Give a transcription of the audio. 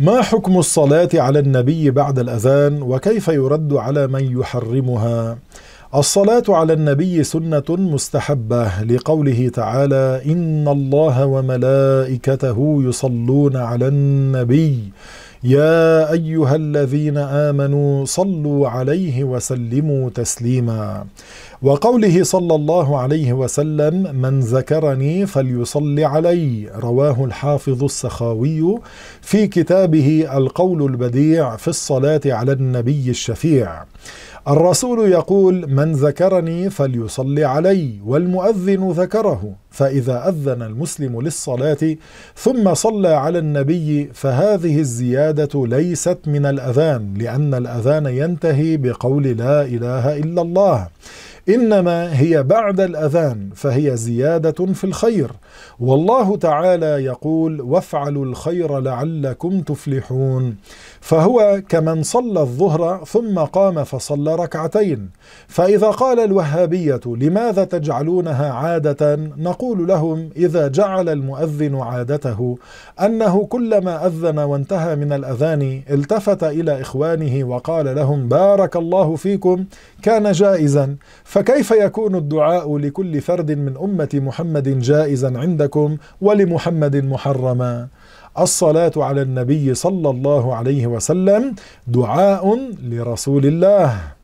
ما حكم الصلاة على النبي بعد الأذان وكيف يرد على من يحرمها؟ الصلاة على النبي سنة مستحبة لقوله تعالى: إن الله وملائكته يصلون على النبي يا أيها الذين آمنوا صلوا عليه وسلموا تسليما وقوله صلى الله عليه وسلم من ذكرني فليصل علي رواه الحافظ السخاوي في كتابه القول البديع في الصلاة على النبي الشفيع الرسول يقول من ذكرني فليصلي علي والمؤذن ذكره فإذا أذن المسلم للصلاة ثم صلى على النبي فهذه الزيادة ليست من الأذان لأن الأذان ينتهي بقول لا إله إلا الله إنما هي بعد الأذان فهي زيادة في الخير والله تعالى يقول وافعلوا الخير لعلكم تفلحون فهو كمن صلى الظهر ثم قام فصلى ركعتين فإذا قال الوهابية لماذا تجعلونها عادة نقول لهم إذا جعل المؤذن عادته أنه كلما أذن وانتهى من الأذان التفت إلى إخوانه وقال لهم بارك الله فيكم كان جائزا فكيف يكون الدعاء لكل فرد من أمة محمد جائزا عندكم ولمحمد محرما الصلاة على النبي صلى الله عليه وسلم دعاء لرسول الله